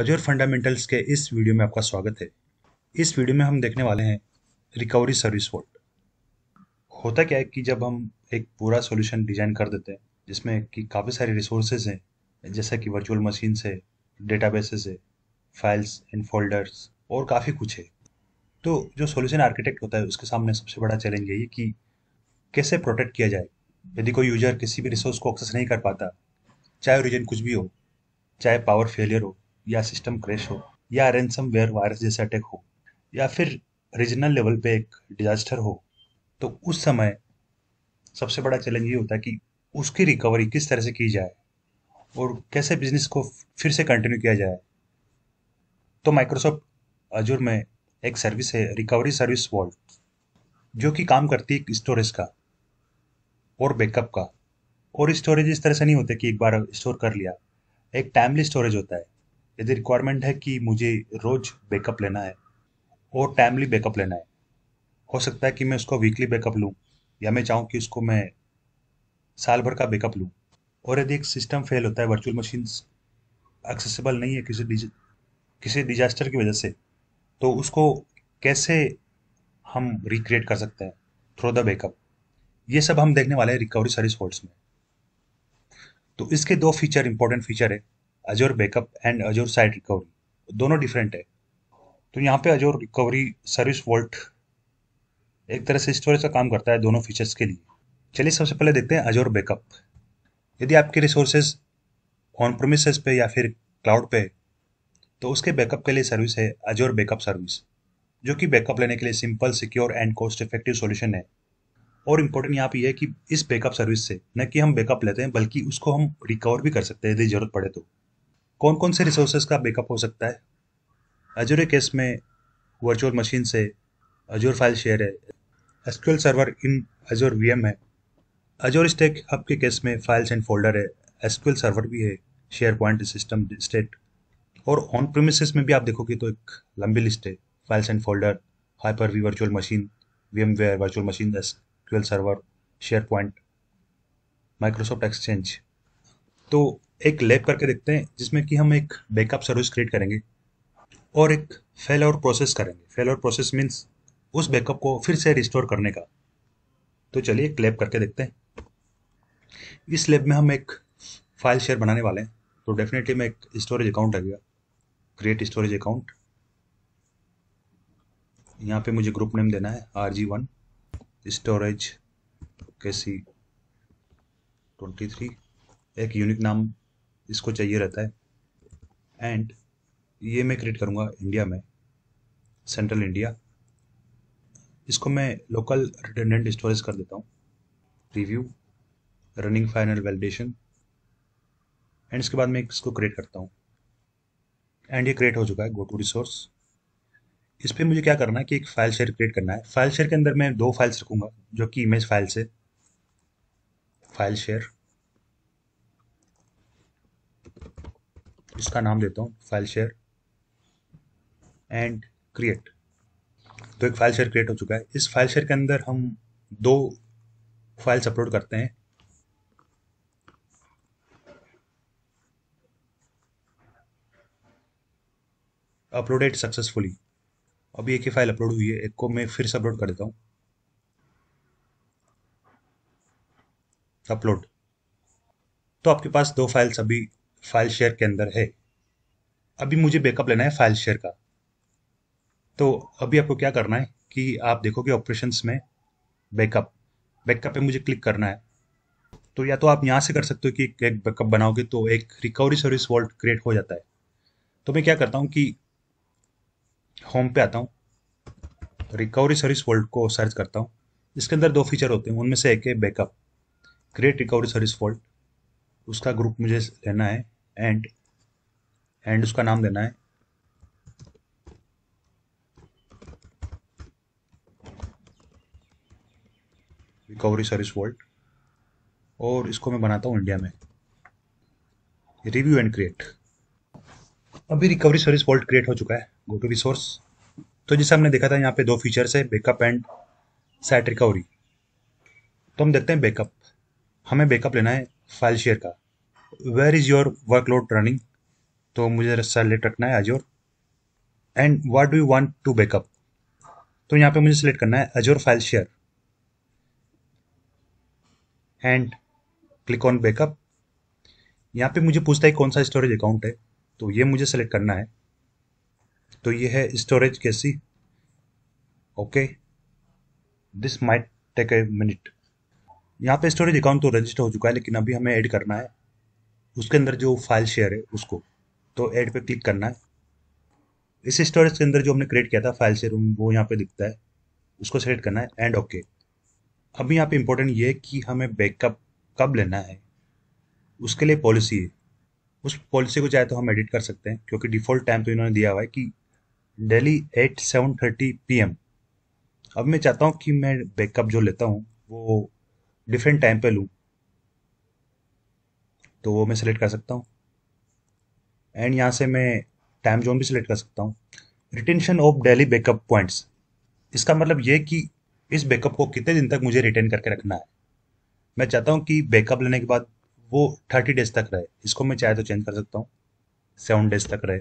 अजोर fundamentals के इस video में आपका स्वागत है इस वीडियो में हम देखने वाले हैं रिकवरी सर्विस वोल्ट होता क्या है कि जब हम एक पूरा सॉल्यूशन डिजाइन कर देते हैं जिसमें कि काफ़ी सारे रिसोर्सेज हैं जैसा कि वर्चुअल मशीन से डेटा है फाइल्स एंड फोल्डर्स और काफ़ी कुछ है तो जो सॉल्यूशन आर्किटेक्ट होता है उसके सामने सबसे बड़ा चैलेंज यही कि कैसे प्रोटेक्ट किया जाए यदि कोई यूजर किसी भी रिसोर्स को एक्सेस नहीं कर पाता चाहे रीजन कुछ भी हो चाहे पावर फेलियर हो या सिस्टम क्रैश हो या रेंसम वेयर वायरस जैसे अटैक हो या फिर रीजनल लेवल पे एक डिजास्टर हो तो उस समय सबसे बड़ा चैलेंज ये होता है कि उसकी रिकवरी किस तरह से की जाए और कैसे बिजनेस को फिर से कंटिन्यू किया जाए तो माइक्रोसॉफ्ट अजूर में एक सर्विस है रिकवरी सर्विस वॉल्ट जो कि काम करती है स्टोरेज का और बैकअप का और स्टोरेज इस तरह से नहीं होते कि एक बार स्टोर कर लिया एक टाइमली स्टोरेज होता है यदि रिक्वायरमेंट है कि मुझे रोज़ बैकअप लेना है और टाइमली बैकअप लेना है हो सकता है कि मैं उसको वीकली बैकअप लूँ या मैं चाहूँ कि उसको मैं साल भर का बैकअप लूँ और यदि एक सिस्टम फेल होता है वर्चुअल मशीन एक्सेसिबल नहीं है किसी डिज किसी डिजास्टर की वजह से तो उसको कैसे हम रिक्रिएट कर सकते हैं थ्रो द बैकअप ये सब हम देखने वाले हैं रिकवरी सर्विस फोर्ट्स में तो इसके दो फीचर इंपॉर्टेंट फीचर है Azure backup and Azure site recovery दोनों डिफरेंट है तो यहाँ पे अजोर रिकवरी सर्विस वोल्ट एक तरह से स्टोरेज का काम करता है दोनों फीचर्स के लिए चलिए सबसे पहले देखते हैं अजोर बैकअप यदि आपके रिसोर्सेज ऑन प्रोमिस पे या फिर क्लाउड पे तो उसके बैकअप के लिए सर्विस है अजोर बैकअप सर्विस जो कि बैकअप लेने के लिए simple secure and cost effective solution है और इम्पोर्टेंट यहाँ पे यह है कि इस बैकअप सर्विस से न कि हम बैकअप लेते हैं बल्कि उसको हम रिकवर भी कर सकते हैं यदि जरूरत पड़े तो कौन कौन से रिसोर्सेज का बैकअप हो सकता है अजूर केस में वर्चुअल मशीन से अजूर फाइल शेयर है SQL server in Azure VM है अजूर स्टेक हब के केस में फाइल्स एंड फोल्डर है एसक्यूएल सर्वर भी है शेयर पॉइंट सिस्टम स्टेट और ऑन प्रोमिस में भी आप देखोगे तो एक लंबी लिस्ट है files and folder hyper V virtual machine VMware virtual machine S server SharePoint Microsoft Exchange तो एक लैब करके देखते हैं जिसमें कि हम एक बैकअप सर्विस क्रिएट करेंगे और एक फेल और प्रोसेस करेंगे फेल और प्रोसेस मीन्स उस बैकअप को फिर से रिस्टोर करने का तो चलिए एक लैब करके देखते हैं इस लैब में हम एक फाइल शेयर बनाने वाले हैं तो डेफिनेटली मैं एक स्टोरेज अकाउंट गया क्रिएट स्टोरेज अकाउंट यहाँ पे मुझे ग्रुप नेम देना है आर जी वन स्टोरेज के सी ट्वेंटी थ्री एक यूनिक नाम इसको चाहिए रहता है एंड ये मैं क्रिएट करूँगा इंडिया में सेंट्रल इंडिया इसको मैं लोकल रिटेंडेंट स्टोरेज कर देता हूँ review running final validation and इसके बाद मैं इसको क्रिएट करता हूँ एंड ये क्रिएट हो चुका है गो टू रिसोर्स इस पर मुझे क्या करना है कि एक फाइल शेयर क्रिएट करना है फाइल शेयर के अंदर मैं दो फाइल्स रखूँगा जो कि इमेज फाइल से फाइल शेयर इसका नाम देता हूँ फाइल शेयर एंड क्रिएट तो एक फाइल शेयर क्रिएट हो चुका है इस फाइल शेयर के अंदर हम दो फाइल्स अपलोड करते हैं अपलोडेड सक्सेसफुली अभी एक ही फाइल अपलोड हुई है एक को मैं फिर से अपलोड कर देता हूँ अपलोड तो आपके पास दो फाइल्स अभी फाइल शेयर के अंदर है अभी मुझे बैकअप लेना है फाइल शेयर का तो अभी आपको क्या करना है कि आप देखोगे ऑपरेशंस में बैकअप बैकअप पे मुझे क्लिक करना है तो या तो आप यहाँ से कर सकते हो कि एक बैकअप बनाओगे तो एक रिकवरी सर्विस वॉल्ट क्रिएट हो जाता है तो मैं क्या करता हूँ कि होम पे आता हूँ रिकवरी सर्विस वॉल्ट को सर्च करता हूँ इसके अंदर दो फीचर होते हैं उनमें से एक है backup create recovery service vault उसका ग्रुप मुझे लेना है एंड एंड उसका नाम देना है रिकवरी सर्विस वर्ल्ड और इसको मैं बनाता हूँ इंडिया में रिव्यू एंड क्रिएट अभी रिकवरी सर्विस वर्ल्ड क्रिएट हो चुका है गो टू रिसोर्स तो जैसे हमने देखा था यहाँ पे दो फीचर्स है बैकअप एंड साइट रिकवरी तो हम देखते हैं बैकअप हमें बैकअप लेना है फाइल शेयर का where is your workload running तो मुझे सेलेक्ट रखना है Azure and what do you want to backup तो यहाँ पे मुझे सेलेक्ट करना है Azure file share and click on backup यहाँ पे मुझे पूछता है कौन सा स्टोरेज अकाउंट है तो ये मुझे सेलेक्ट करना है तो ये है स्टोरेज कैसी okay this might take a minute यहाँ पे स्टोरेज अकाउंट तो रजिस्टर हो चुका है लेकिन अभी हमें ऐड करना है उसके अंदर जो फाइल शेयर है उसको तो ऐड पे क्लिक करना है इस स्टोरेज के अंदर जो हमने क्रिएट किया था फाइल शेयर वो यहाँ पे दिखता है उसको सेलेक्ट करना है एंड ओके okay. अब यहाँ पे इम्पोर्टेंट ये है कि हमें बैकअप कब लेना है उसके लिए पॉलिसी है उस पॉलिसी को चाहे तो हम एडिट कर सकते हैं क्योंकि डिफ़ॉल्ट टाइम तो इन्होंने दिया हुआ है कि daily at seven thirty P M अब मैं चाहता हूँ कि मैं बैकअप जो लेता हूँ वो डिफरेंट टाइम पे लूँ तो वो मैं सिलेक्ट कर सकता हूँ एंड यहाँ से मैं टाइम जोन भी सिलेक्ट कर सकता हूँ retention of daily backup points इसका मतलब ये कि इस बैकअप को कितने दिन तक मुझे रिटेन करके रखना है मैं चाहता हूँ कि बैकअप लेने के बाद वो थर्टी डेज तक रहे इसको मैं चाहे तो चेंज कर सकता हूँ सेवन डेज तक रहे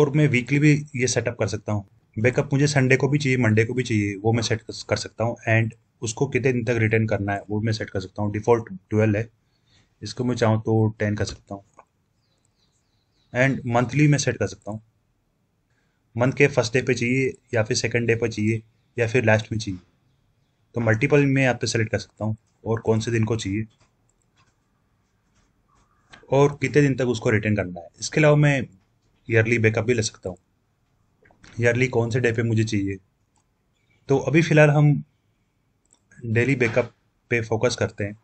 और मैं वीकली भी ये सेटअप कर सकता हूँ बैकअप मुझे संडे को भी चाहिए मंडे को भी चाहिए वो मैं सेट कर सकता हूँ एंड उसको कितने दिन तक रिटर्न करना है वो मैं सेट कर सकता हूँ डिफ़ॉल्ट ट्वेल्व है इसको मैं चाहूँ तो टेन कर सकता हूँ एंड मंथली में सेट कर सकता हूँ मंथ के फर्स्ट डे पे चाहिए या फिर सेकंड डे पर चाहिए या फिर लास्ट में चाहिए तो मल्टीपल में यहाँ पे सेलेक्ट कर सकता हूँ और कौन से दिन को चाहिए और कितने दिन तक उसको रिटर्न करना है इसके अलावा मैं ईयरली बैकअप भी ले सकता हूँ ईयरली कौन से डे पे मुझे चाहिए तो अभी फ़िलहाल हम डेली बैकअप पे फोकस करते हैं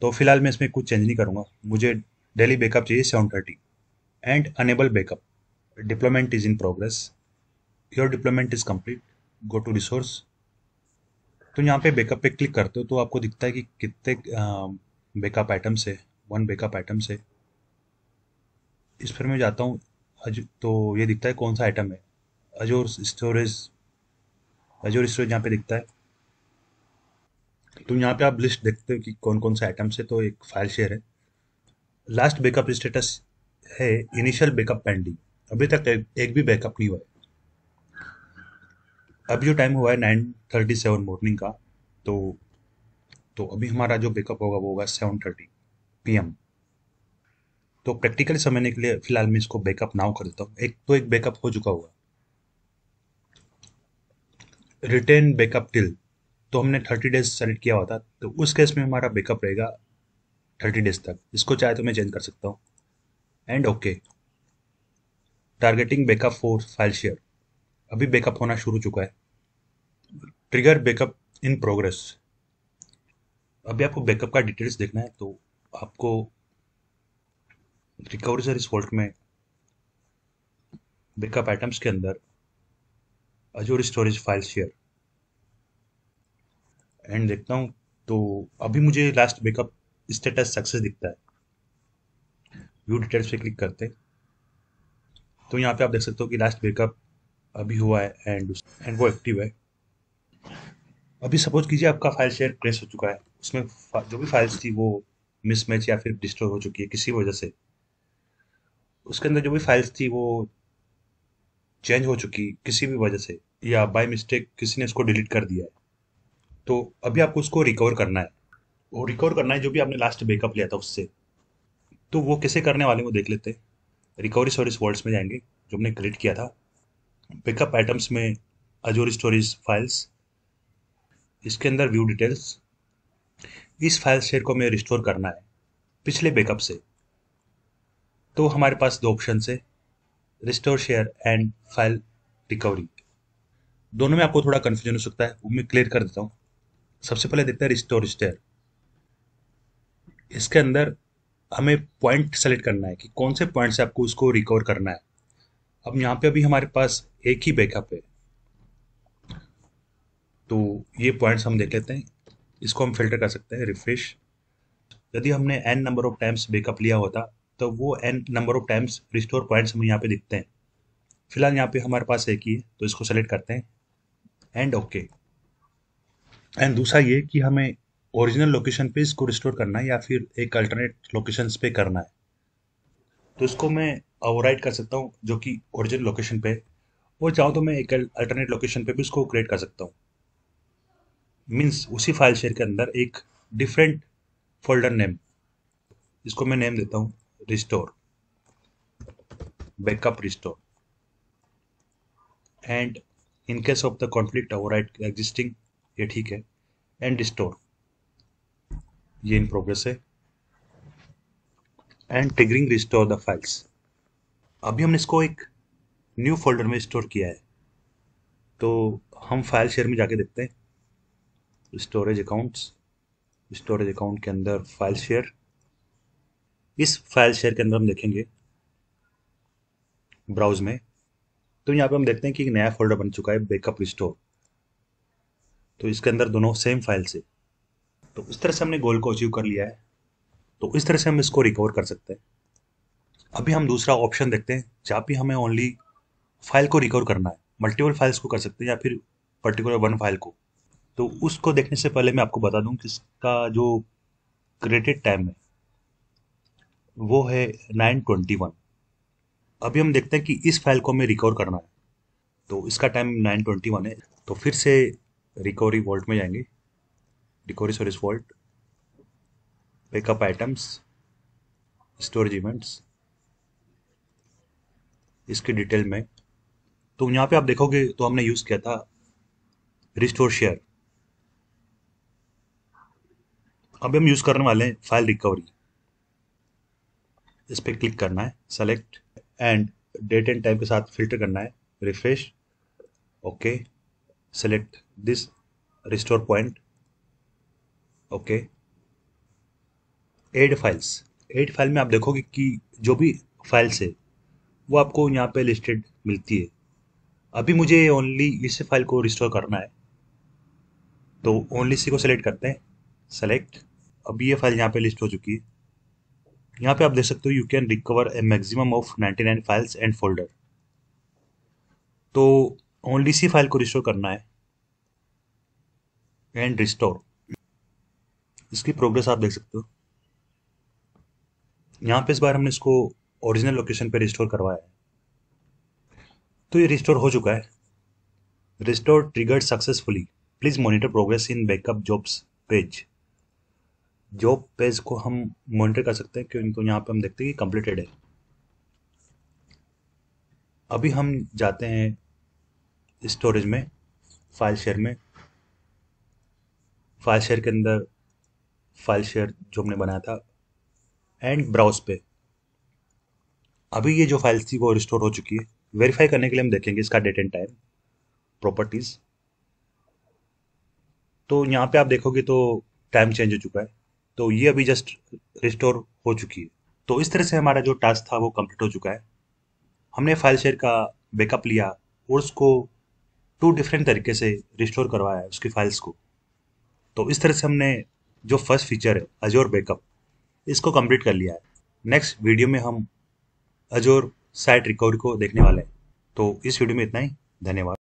तो फिलहाल मैं इसमें कुछ चेंज नहीं करूँगा मुझे डेली बैकअप चाहिए seven thirty and enable backup deployment is in progress your deployment is complete go to resource तो यहाँ पे बैकअप पे क्लिक करते हो तो आपको दिखता है कि कितने बैकअप आइटम्स है वन बैकअप आइटम्स है इस पर मैं जाता हूँ तो ये दिखता है कौन सा आइटम है अजोर स्टोरेज अजोर स्टोरेज यहाँ पे दिखता है तो यहाँ पे आप लिस्ट देखते हो कि कौन कौन सा आइटम्स है तो एक फाइल शेयर है लास्ट बैकअप स्टेटस है इनिशियल बैकअप पेंडिंग अभी तक एक, भी बैकअप नहीं हुआ है अब जो टाइम हुआ है नाइन थर्टी सेवन मॉर्निंग का तो तो अभी हमारा जो बैकअप होगा वो होगा सेवन थर्टी पी तो प्रैक्टिकली समझने के लिए फिलहाल मैं इसको बैकअप नाउ कर देता हूँ एक तो एक बैकअप हो चुका होगा रिटेन बैकअप टिल तो हमने थर्टी डेज सेलेक्ट किया होता तो उस केस में हमारा बैकअप रहेगा थर्टी डेज तक इसको चाहे तो मैं चेंज कर सकता हूँ and okay targeting backup for file share अभी बैकअप होना शुरू चुका है ट्रिगर बैकअप इन प्रोग्रेस अभी आपको बैकअप का डिटेल्स देखना है तो आपको रिकवरी सर्विस वोल्ट में बैकअप आइटम्स के अंदर Azure storage file share and देखता हूँ तो अभी मुझे लास्ट बैकअप स्टेटस सक्सेस दिखता है व्यू डिटेल्स पे क्लिक करते तो यहाँ पे आप देख सकते हो कि लास्ट बैकअप अभी हुआ है एंड एंड वो एक्टिव है अभी सपोज कीजिए आपका फाइल शेयर प्रेस हो चुका है उसमें जो भी फाइल्स थी वो मिसमैच या फिर डिस्ट्रॉय हो चुकी है किसी वजह से उसके अंदर जो भी फाइल्स थी वो चेंज हो चुकी किसी भी वजह से या बाय मिस्टेक किसी ने उसको डिलीट कर दिया है तो अभी आपको उसको रिकवर करना है वो रिकवर करना है जो भी आपने लास्ट बैकअप लिया था उससे तो वो कैसे करने वाले वो देख लेते रिकवरी सर्विस वर्ड्स में जाएंगे जो हमने क्रिएट किया था बैकअप आइटम्स में अजोर स्टोरेज फाइल्स इसके अंदर व्यू डिटेल्स इस फाइल शेयर को हमें रिस्टोर करना है पिछले बैकअप से तो हमारे पास दो ऑप्शन है restore share and file recovery दोनों में आपको थोड़ा कन्फ्यूजन हो सकता है वो मैं क्लियर कर देता हूँ सबसे पहले देखते हैं रिस्टोर स्टेयर इसके अंदर हमें पॉइंट सेलेक्ट करना है कि कौन से पॉइंट से आपको उसको रिकवर करना है अब यहाँ पे अभी हमारे पास एक ही बैकअप है तो ये पॉइंट्स हम देख लेते हैं इसको हम फिल्टर कर सकते हैं रिफ्रेश यदि हमने n number of times backup लिया होता तो वो n number of times restore points हम यहाँ पे दिखते हैं फिलहाल यहाँ पे हमारे पास एक ही है तो इसको सेलेक्ट करते हैं एंड ओके okay. एंड दूसरा ये कि हमें ओरिजिनल लोकेशन पे इसको रिस्टोर करना है या फिर एक अल्टरनेट लोकेशन पे करना है तो इसको मैं ओवरराइड कर सकता हूँ जो कि ओरिजिनल लोकेशन पे और चाहूँ तो मैं एक अल्टरनेट लोकेशन पे भी उसको क्रिएट कर सकता हूँ मीन्स उसी फाइल शेयर के अंदर एक डिफरेंट फोल्डर नेम इसको मैं नेम देता हूँ restore backup restore and in case of the conflict override existing ये ठीक है एंड स्टोर ये इन प्रोग्रेस है and triggering restore the files अभी हमने इसको एक न्यू फोल्डर में स्टोर किया है तो हम फाइल शेयर में जाके देखते हैं स्टोरेज अकाउंट्स स्टोरेज अकाउंट के अंदर फाइल शेयर इस फाइल शेयर के अंदर हम देखेंगे ब्राउज में तो यहाँ पे हम देखते हैं कि एक नया फोल्डर बन चुका है बैकअप रिस्टोर तो इसके अंदर दोनों सेम फाइल से तो इस तरह से हमने गोल को अचीव कर लिया है तो इस तरह से हम इसको रिकवर कर सकते हैं अभी हम दूसरा ऑप्शन देखते हैं जहाँ भी हमें ओनली फाइल को रिकवर करना है मल्टीपल फाइल्स को कर सकते हैं या फिर पर्टिकुलर वन फाइल को तो उसको देखने से पहले मैं आपको बता दूँ कि इसका जो क्रेडिट टाइम है वो है नाइन ट्वेंटी वन अभी हम देखते हैं कि इस फाइल को हमें रिकवर करना है तो इसका टाइम नाइन ट्वेंटी वन है तो फिर से रिकवरी वॉल्ट में जाएंगे recovery service vault backup items storage events इसकी डिटेल में तो यहाँ पे आप देखोगे तो हमने यूज़ किया था रिस्टोर शेयर अब हम यूज़ करने वाले हैं फाइल रिकवरी इस पर क्लिक करना है select and date and time के साथ फिल्टर करना है refresh okay select this restore point okay add files add file में आप देखोगे कि जो भी फाइल्स है वो आपको यहाँ पे लिस्टेड मिलती है अभी मुझे ओनली इस फाइल को रिस्टोर करना है तो ओनली सी को सेलेक्ट करते हैं सेलेक्ट अभी ये फाइल यहाँ पे लिस्ट हो चुकी है यहाँ पे आप देख सकते हो you can recover a maximum of 99 files and folder तो ओनली सी फाइल को रिस्टोर करना है एंड रिस्टोर इसकी प्रोग्रेस आप देख सकते हो यहाँ पे इस बार हमने इसको ओरिजिनल लोकेशन पे रिस्टोर करवाया है तो ये रिस्टोर हो चुका है restore triggered successfully please monitor progress in backup jobs page job page को हम मॉनिटर कर सकते हैं क्योंकि यहाँ पे हम देखते हैं कि कंप्लीटेड है अभी हम जाते हैं स्टोरेज में फाइल शेयर में फाइल शेयर के अंदर फाइल शेयर जो हमने बनाया था एंड ब्राउज पे अभी ये जो फाइल्स थी वो रिस्टोर हो चुकी है वेरीफाई करने के लिए हम देखेंगे इसका डेट एंड टाइम प्रॉपर्टीज़ तो यहाँ पे आप देखोगे तो टाइम चेंज हो चुका है तो ये अभी जस्ट रिस्टोर हो चुकी है तो इस तरह से हमारा जो टास्क था वो कंप्लीट हो चुका है हमने फाइल शेयर का बैकअप लिया और उसको टू डिफरेंट तरीके से रिस्टोर करवाया उसकी फाइल्स को तो इस तरह से हमने जो फर्स्ट फीचर है अजोर बैकअप इसको कंप्लीट कर लिया है नेक्स्ट वीडियो में हम अजोर साइट रिकवरी को देखने वाले हैं तो इस वीडियो में इतना ही धन्यवाद